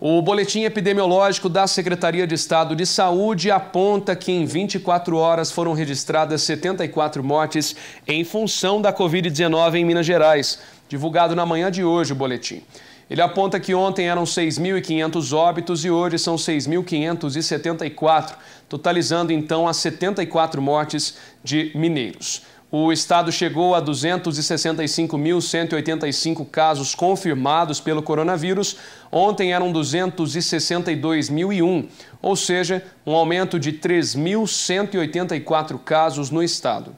O boletim epidemiológico da Secretaria de Estado de Saúde aponta que em 24 horas foram registradas 74 mortes em função da Covid-19 em Minas Gerais. Divulgado na manhã de hoje o boletim. Ele aponta que ontem eram 6.500 óbitos e hoje são 6.574, totalizando então as 74 mortes de mineiros. O estado chegou a 265.185 casos confirmados pelo coronavírus. Ontem eram 262.001, ou seja, um aumento de 3.184 casos no estado.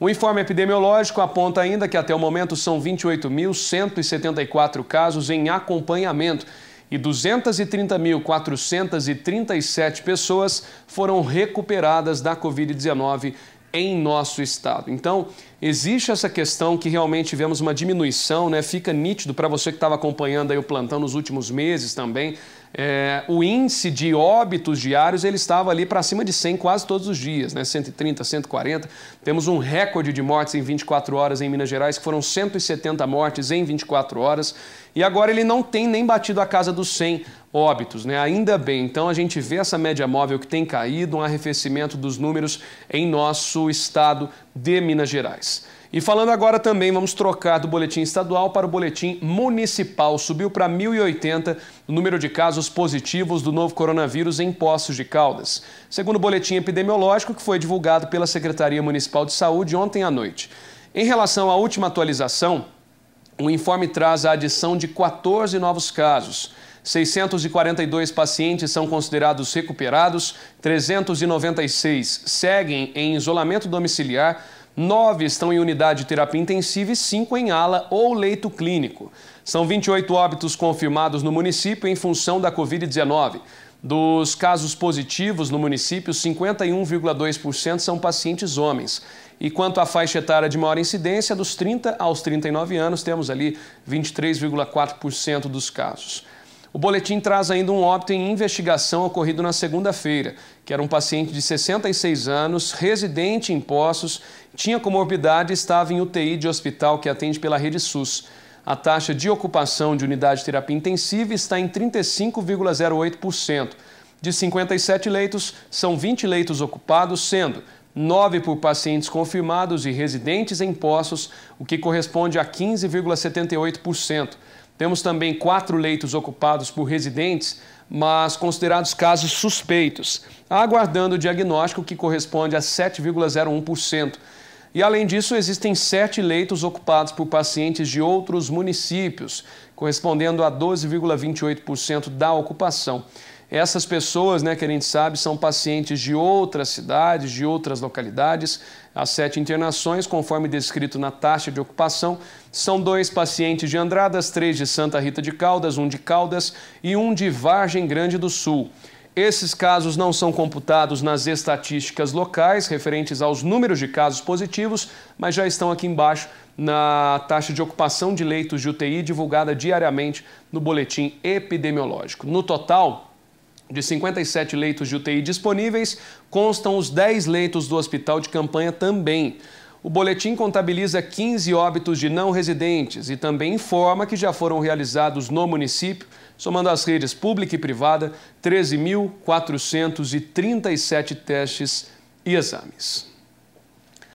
O informe epidemiológico aponta ainda que até o momento são 28.174 casos em acompanhamento e 230.437 pessoas foram recuperadas da Covid-19 em nosso estado. Então, existe essa questão que realmente tivemos uma diminuição, né? Fica nítido para você que estava acompanhando aí o plantão nos últimos meses também. É, o índice de óbitos diários ele estava ali para cima de 100 quase todos os dias, né? 130, 140. Temos um recorde de mortes em 24 horas em Minas Gerais, que foram 170 mortes em 24 horas. E agora ele não tem nem batido a casa dos 100 óbitos, né? Ainda bem. Então a gente vê essa média móvel que tem caído, um arrefecimento dos números em nosso estado de Minas Gerais. E falando agora também, vamos trocar do boletim estadual para o boletim municipal. Subiu para 1.080 o número de casos positivos do novo coronavírus em Poços de Caldas. Segundo o boletim epidemiológico que foi divulgado pela Secretaria Municipal de Saúde ontem à noite. Em relação à última atualização, o informe traz a adição de 14 novos casos. 642 pacientes são considerados recuperados, 396 seguem em isolamento domiciliar Nove estão em unidade de terapia intensiva e cinco em ala ou leito clínico. São 28 óbitos confirmados no município em função da Covid-19. Dos casos positivos no município, 51,2% são pacientes homens. E quanto à faixa etária de maior incidência, dos 30 aos 39 anos, temos ali 23,4% dos casos. O boletim traz ainda um óbito em investigação ocorrido na segunda-feira, que era um paciente de 66 anos, residente em Poços, tinha comorbidade e estava em UTI de hospital que atende pela rede SUS. A taxa de ocupação de unidade de terapia intensiva está em 35,08%. De 57 leitos, são 20 leitos ocupados, sendo 9 por pacientes confirmados e residentes em Poços, o que corresponde a 15,78%. Temos também quatro leitos ocupados por residentes, mas considerados casos suspeitos, aguardando o diagnóstico que corresponde a 7,01%. E além disso, existem sete leitos ocupados por pacientes de outros municípios, correspondendo a 12,28% da ocupação. Essas pessoas, né, que a gente sabe, são pacientes de outras cidades, de outras localidades. As sete internações, conforme descrito na taxa de ocupação, são dois pacientes de Andradas, três de Santa Rita de Caldas, um de Caldas e um de Vargem Grande do Sul. Esses casos não são computados nas estatísticas locais referentes aos números de casos positivos, mas já estão aqui embaixo na taxa de ocupação de leitos de UTI divulgada diariamente no boletim epidemiológico. No total, de 57 leitos de UTI disponíveis, constam os 10 leitos do hospital de campanha também. O boletim contabiliza 15 óbitos de não residentes e também informa que já foram realizados no município, somando as redes pública e privada, 13.437 testes e exames.